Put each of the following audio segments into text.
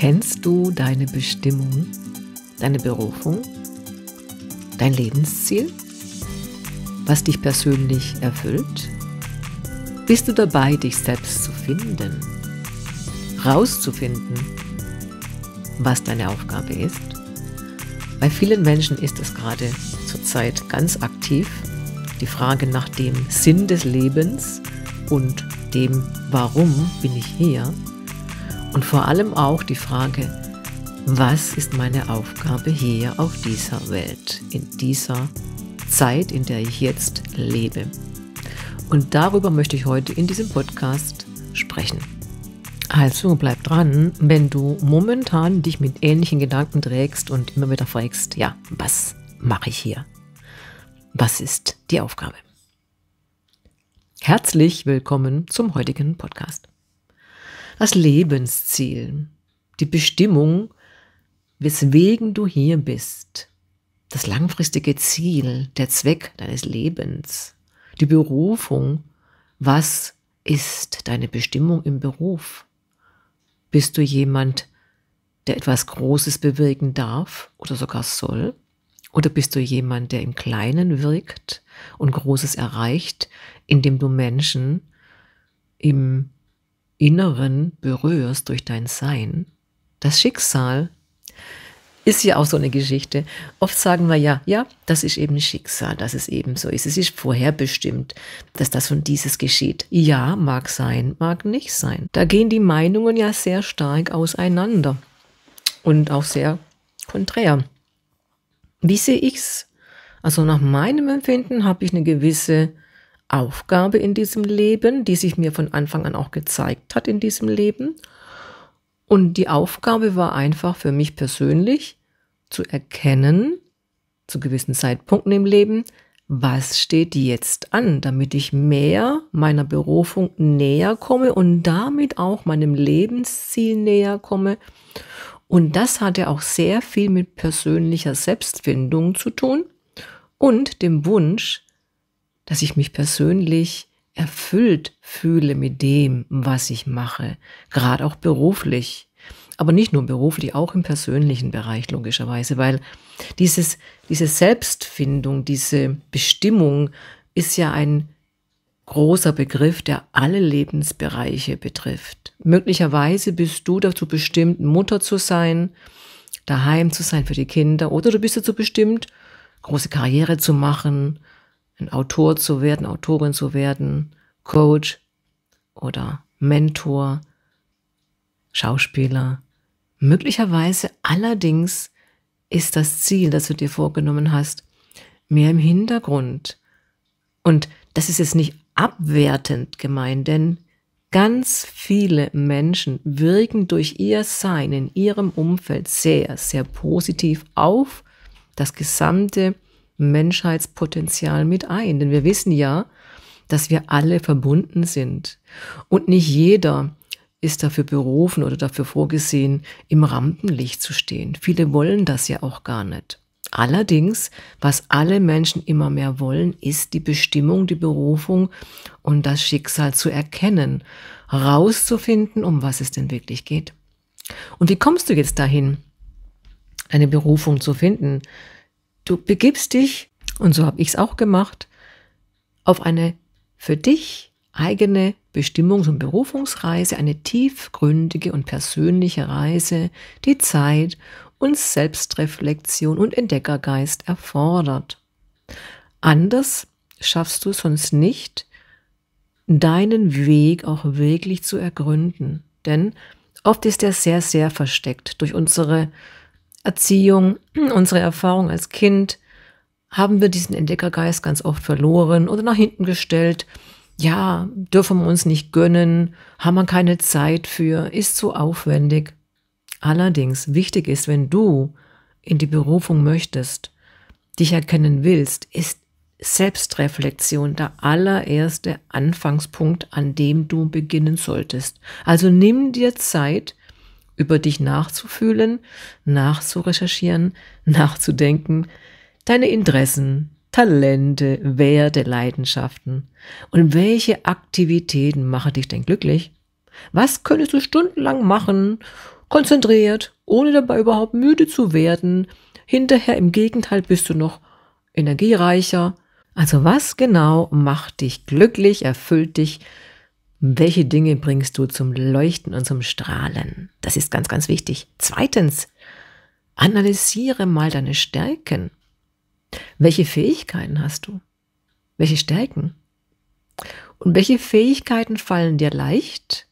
Kennst du deine Bestimmung, deine Berufung, dein Lebensziel, was dich persönlich erfüllt? Bist du dabei, dich selbst zu finden, rauszufinden, was deine Aufgabe ist? Bei vielen Menschen ist es gerade zurzeit ganz aktiv, die Frage nach dem Sinn des Lebens und dem Warum bin ich hier und vor allem auch die Frage, was ist meine Aufgabe hier auf dieser Welt, in dieser Zeit, in der ich jetzt lebe? Und darüber möchte ich heute in diesem Podcast sprechen. Also bleib dran, wenn du momentan dich mit ähnlichen Gedanken trägst und immer wieder fragst, ja, was mache ich hier? Was ist die Aufgabe? Herzlich willkommen zum heutigen Podcast das Lebensziel, die Bestimmung, weswegen du hier bist, das langfristige Ziel, der Zweck deines Lebens, die Berufung, was ist deine Bestimmung im Beruf? Bist du jemand, der etwas Großes bewirken darf oder sogar soll? Oder bist du jemand, der im Kleinen wirkt und Großes erreicht, indem du Menschen im Inneren berührst durch dein Sein. Das Schicksal ist ja auch so eine Geschichte. Oft sagen wir ja, ja, das ist eben Schicksal, dass es eben so ist. Es ist vorherbestimmt, dass das und dieses geschieht. Ja, mag sein, mag nicht sein. Da gehen die Meinungen ja sehr stark auseinander und auch sehr konträr. Wie sehe ich's? Also nach meinem Empfinden habe ich eine gewisse Aufgabe in diesem Leben, die sich mir von Anfang an auch gezeigt hat in diesem Leben. Und die Aufgabe war einfach für mich persönlich zu erkennen, zu gewissen Zeitpunkten im Leben, was steht jetzt an, damit ich mehr meiner Berufung näher komme und damit auch meinem Lebensziel näher komme. Und das hatte auch sehr viel mit persönlicher Selbstfindung zu tun und dem Wunsch, dass ich mich persönlich erfüllt fühle mit dem, was ich mache, gerade auch beruflich. Aber nicht nur beruflich, auch im persönlichen Bereich logischerweise, weil dieses, diese Selbstfindung, diese Bestimmung ist ja ein großer Begriff, der alle Lebensbereiche betrifft. Möglicherweise bist du dazu bestimmt, Mutter zu sein, daheim zu sein für die Kinder oder du bist dazu bestimmt, große Karriere zu machen, ein Autor zu werden, Autorin zu werden, Coach oder Mentor, Schauspieler. Möglicherweise allerdings ist das Ziel, das du dir vorgenommen hast, mehr im Hintergrund. Und das ist jetzt nicht abwertend gemeint, denn ganz viele Menschen wirken durch ihr Sein in ihrem Umfeld sehr, sehr positiv auf das gesamte Menschheitspotenzial mit ein. Denn wir wissen ja, dass wir alle verbunden sind. Und nicht jeder ist dafür berufen oder dafür vorgesehen, im Rampenlicht zu stehen. Viele wollen das ja auch gar nicht. Allerdings, was alle Menschen immer mehr wollen, ist die Bestimmung, die Berufung und das Schicksal zu erkennen, rauszufinden, um was es denn wirklich geht. Und wie kommst du jetzt dahin, eine Berufung zu finden? Du begibst dich, und so habe ich es auch gemacht, auf eine für dich eigene Bestimmungs- und Berufungsreise, eine tiefgründige und persönliche Reise, die Zeit und Selbstreflexion und Entdeckergeist erfordert. Anders schaffst du es sonst nicht, deinen Weg auch wirklich zu ergründen. Denn oft ist er sehr, sehr versteckt durch unsere Erziehung, unsere Erfahrung als Kind, haben wir diesen Entdeckergeist ganz oft verloren oder nach hinten gestellt. Ja, dürfen wir uns nicht gönnen, haben wir keine Zeit für, ist zu aufwendig. Allerdings wichtig ist, wenn du in die Berufung möchtest, dich erkennen willst, ist Selbstreflexion der allererste Anfangspunkt, an dem du beginnen solltest. Also nimm dir Zeit, über dich nachzufühlen, nachzurecherchieren, nachzudenken, deine Interessen, Talente, Werte, Leidenschaften und welche Aktivitäten machen dich denn glücklich? Was könntest du stundenlang machen, konzentriert, ohne dabei überhaupt müde zu werden? Hinterher im Gegenteil bist du noch energiereicher. Also was genau macht dich glücklich, erfüllt dich welche Dinge bringst du zum Leuchten und zum Strahlen? Das ist ganz, ganz wichtig. Zweitens, analysiere mal deine Stärken. Welche Fähigkeiten hast du? Welche Stärken? Und welche Fähigkeiten fallen dir leicht?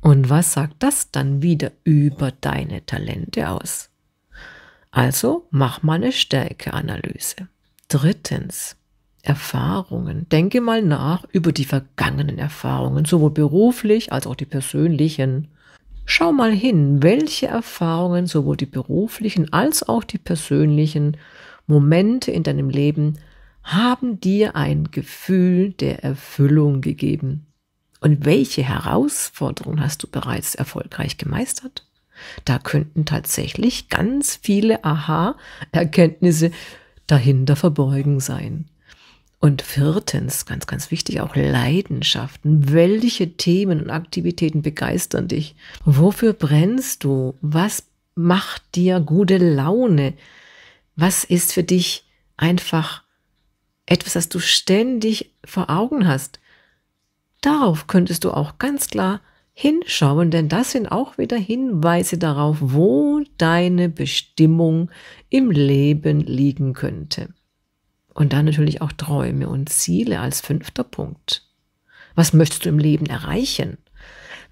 Und was sagt das dann wieder über deine Talente aus? Also mach mal eine Stärkeanalyse. Drittens, Erfahrungen. Denke mal nach über die vergangenen Erfahrungen, sowohl beruflich als auch die persönlichen. Schau mal hin, welche Erfahrungen, sowohl die beruflichen als auch die persönlichen Momente in deinem Leben haben dir ein Gefühl der Erfüllung gegeben. Und welche Herausforderungen hast du bereits erfolgreich gemeistert? Da könnten tatsächlich ganz viele Aha-Erkenntnisse dahinter verborgen sein. Und viertens, ganz, ganz wichtig, auch Leidenschaften. Welche Themen und Aktivitäten begeistern dich? Wofür brennst du? Was macht dir gute Laune? Was ist für dich einfach etwas, das du ständig vor Augen hast? Darauf könntest du auch ganz klar hinschauen, denn das sind auch wieder Hinweise darauf, wo deine Bestimmung im Leben liegen könnte. Und dann natürlich auch Träume und Ziele als fünfter Punkt. Was möchtest du im Leben erreichen?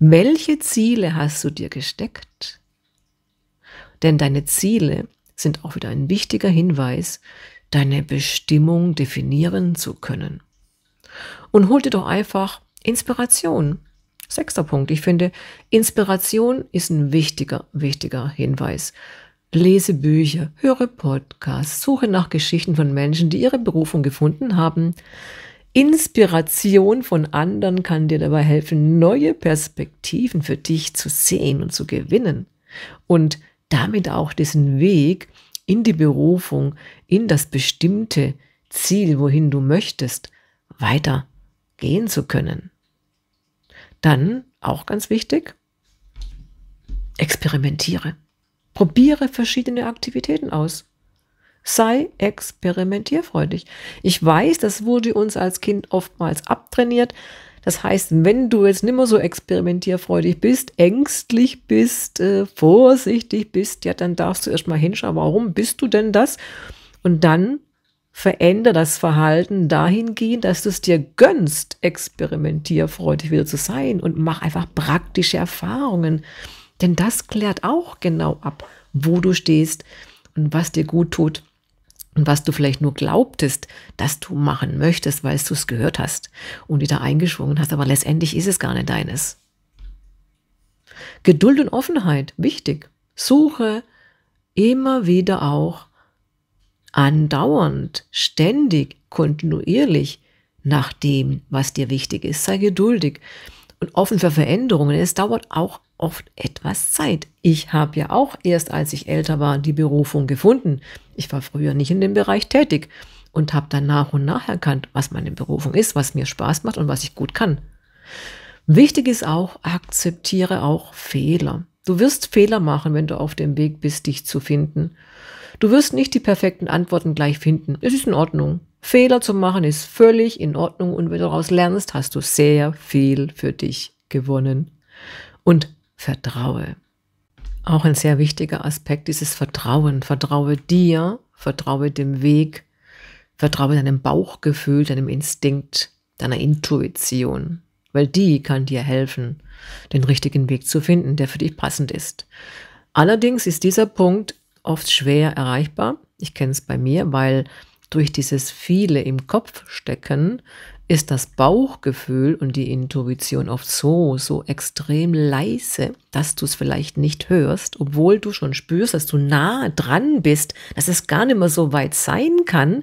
Welche Ziele hast du dir gesteckt? Denn deine Ziele sind auch wieder ein wichtiger Hinweis, deine Bestimmung definieren zu können. Und hol dir doch einfach Inspiration. Sechster Punkt. Ich finde, Inspiration ist ein wichtiger, wichtiger Hinweis lese Bücher, höre Podcasts, suche nach Geschichten von Menschen, die ihre Berufung gefunden haben. Inspiration von anderen kann dir dabei helfen, neue Perspektiven für dich zu sehen und zu gewinnen und damit auch diesen Weg in die Berufung, in das bestimmte Ziel, wohin du möchtest, weiter gehen zu können. Dann, auch ganz wichtig, experimentiere. Probiere verschiedene Aktivitäten aus. Sei experimentierfreudig. Ich weiß, das wurde uns als Kind oftmals abtrainiert. Das heißt, wenn du jetzt nicht mehr so experimentierfreudig bist, ängstlich bist, äh, vorsichtig bist, ja, dann darfst du erstmal hinschauen, warum bist du denn das? Und dann veränder das Verhalten dahingehend, dass du es dir gönnst, experimentierfreudig wieder zu sein und mach einfach praktische Erfahrungen. Denn das klärt auch genau ab, wo du stehst und was dir gut tut und was du vielleicht nur glaubtest, dass du machen möchtest, weil du es gehört hast und wieder eingeschwungen hast, aber letztendlich ist es gar nicht deines. Geduld und Offenheit, wichtig. Suche immer wieder auch andauernd, ständig, kontinuierlich nach dem, was dir wichtig ist. Sei geduldig und offen für Veränderungen. Es dauert auch oft etwas Zeit. Ich habe ja auch erst, als ich älter war, die Berufung gefunden. Ich war früher nicht in dem Bereich tätig und habe dann nach und nach erkannt, was meine Berufung ist, was mir Spaß macht und was ich gut kann. Wichtig ist auch, akzeptiere auch Fehler. Du wirst Fehler machen, wenn du auf dem Weg bist, dich zu finden. Du wirst nicht die perfekten Antworten gleich finden. Es ist in Ordnung. Fehler zu machen ist völlig in Ordnung und wenn du daraus lernst, hast du sehr viel für dich gewonnen. Und vertraue. Auch ein sehr wichtiger Aspekt, dieses Vertrauen. Vertraue dir, vertraue dem Weg, vertraue deinem Bauchgefühl, deinem Instinkt, deiner Intuition, weil die kann dir helfen, den richtigen Weg zu finden, der für dich passend ist. Allerdings ist dieser Punkt oft schwer erreichbar. Ich kenne es bei mir, weil durch dieses viele im Kopf stecken ist das Bauchgefühl und die Intuition oft so, so extrem leise, dass du es vielleicht nicht hörst, obwohl du schon spürst, dass du nah dran bist, dass es gar nicht mehr so weit sein kann,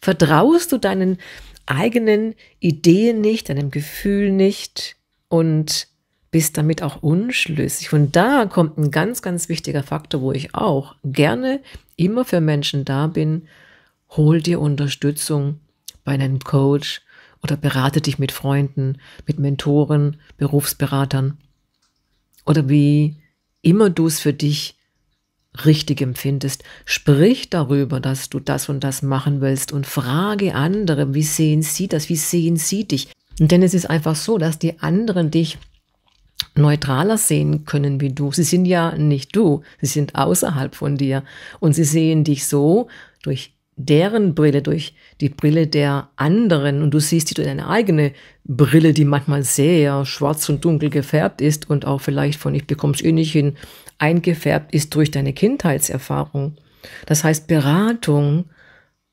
vertraust du deinen eigenen Ideen nicht, deinem Gefühl nicht und bist damit auch unschlüssig. Und da kommt ein ganz, ganz wichtiger Faktor, wo ich auch gerne immer für Menschen da bin. Hol dir Unterstützung bei einem Coach, oder berate dich mit Freunden, mit Mentoren, Berufsberatern oder wie immer du es für dich richtig empfindest. Sprich darüber, dass du das und das machen willst und frage andere, wie sehen sie das, wie sehen sie dich. Denn es ist einfach so, dass die anderen dich neutraler sehen können wie du. Sie sind ja nicht du, sie sind außerhalb von dir und sie sehen dich so durch deren Brille, durch die Brille der anderen und du siehst die durch deine eigene Brille, die manchmal sehr schwarz und dunkel gefärbt ist und auch vielleicht von ich bekomm's eh nicht hin eingefärbt ist durch deine Kindheitserfahrung. Das heißt, Beratung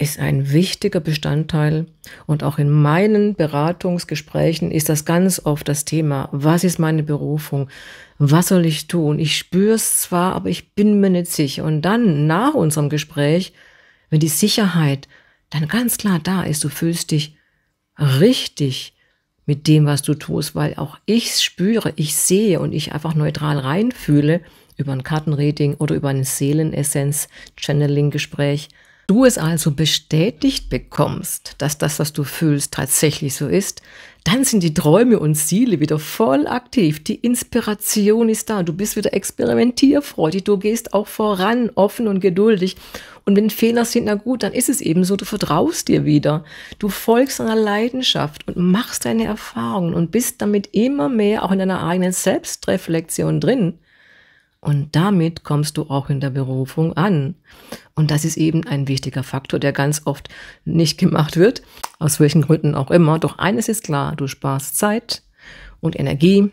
ist ein wichtiger Bestandteil und auch in meinen Beratungsgesprächen ist das ganz oft das Thema, was ist meine Berufung, was soll ich tun? Ich spüre es zwar, aber ich bin mir nicht sicher. Und dann nach unserem Gespräch wenn die Sicherheit dann ganz klar da ist, du fühlst dich richtig mit dem, was du tust, weil auch ich spüre, ich sehe und ich einfach neutral reinfühle über ein Kartenreading oder über ein Seelenessenz-Channeling-Gespräch, du es also bestätigt bekommst, dass das, was du fühlst, tatsächlich so ist, dann sind die Träume und Ziele wieder voll aktiv. Die Inspiration ist da. Du bist wieder experimentierfreudig. Du gehst auch voran, offen und geduldig. Und wenn Fehler sind, na gut, dann ist es eben so. Du vertraust dir wieder. Du folgst deiner Leidenschaft und machst deine Erfahrungen und bist damit immer mehr auch in deiner eigenen Selbstreflexion drin. Und damit kommst du auch in der Berufung an. Und das ist eben ein wichtiger Faktor, der ganz oft nicht gemacht wird, aus welchen Gründen auch immer. Doch eines ist klar, du sparst Zeit und Energie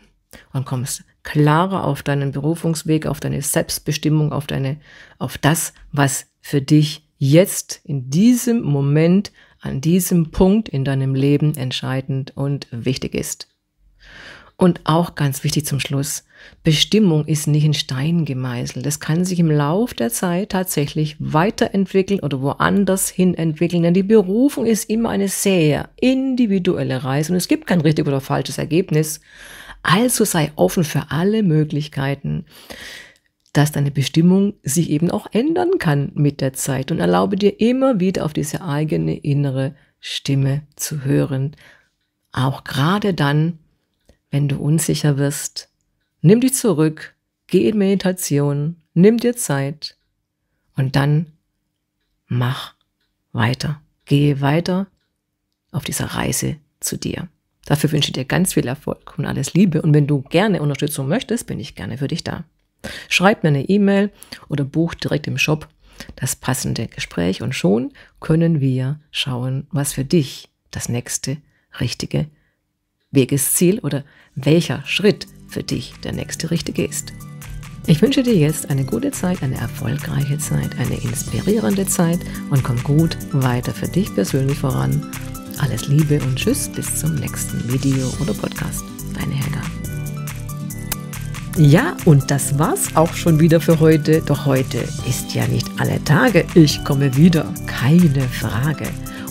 und kommst klarer auf deinen Berufungsweg, auf deine Selbstbestimmung, auf deine, auf das, was für dich jetzt in diesem Moment, an diesem Punkt in deinem Leben entscheidend und wichtig ist. Und auch ganz wichtig zum Schluss, Bestimmung ist nicht in Stein gemeißelt. Es kann sich im Lauf der Zeit tatsächlich weiterentwickeln oder woanders hin entwickeln, denn die Berufung ist immer eine sehr individuelle Reise und es gibt kein richtig oder falsches Ergebnis. Also sei offen für alle Möglichkeiten, dass deine Bestimmung sich eben auch ändern kann mit der Zeit und erlaube dir immer wieder auf diese eigene innere Stimme zu hören. Auch gerade dann, wenn du unsicher wirst. nimm dich zurück, geh in Meditation, nimm dir Zeit und dann mach weiter. Gehe weiter auf dieser Reise zu dir. Dafür wünsche ich dir ganz viel Erfolg und alles Liebe. Und wenn du gerne Unterstützung möchtest, bin ich gerne für dich da. Schreib mir eine E-Mail oder buch direkt im Shop das passende Gespräch und schon können wir schauen, was für dich das nächste richtige Wegesziel oder welcher Schritt für dich der nächste richtige ist. Ich wünsche dir jetzt eine gute Zeit, eine erfolgreiche Zeit, eine inspirierende Zeit und komm gut weiter für dich persönlich voran. Alles Liebe und Tschüss, bis zum nächsten Video oder Podcast. Deine Helga. Ja, und das war's auch schon wieder für heute. Doch heute ist ja nicht alle Tage. Ich komme wieder, keine Frage.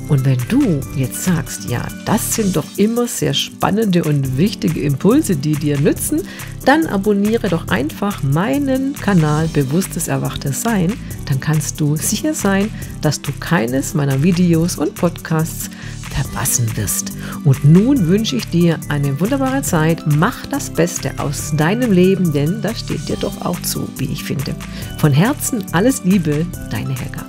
Und wenn du jetzt sagst, ja, das sind doch immer sehr spannende und wichtige Impulse, die dir nützen, dann abonniere doch einfach meinen Kanal Bewusstes Erwachtes Sein. Dann kannst du sicher sein, dass du keines meiner Videos und Podcasts verpassen wirst. Und nun wünsche ich dir eine wunderbare Zeit. Mach das Beste aus deinem Leben, denn das steht dir doch auch zu, wie ich finde. Von Herzen alles Liebe, deine Helga.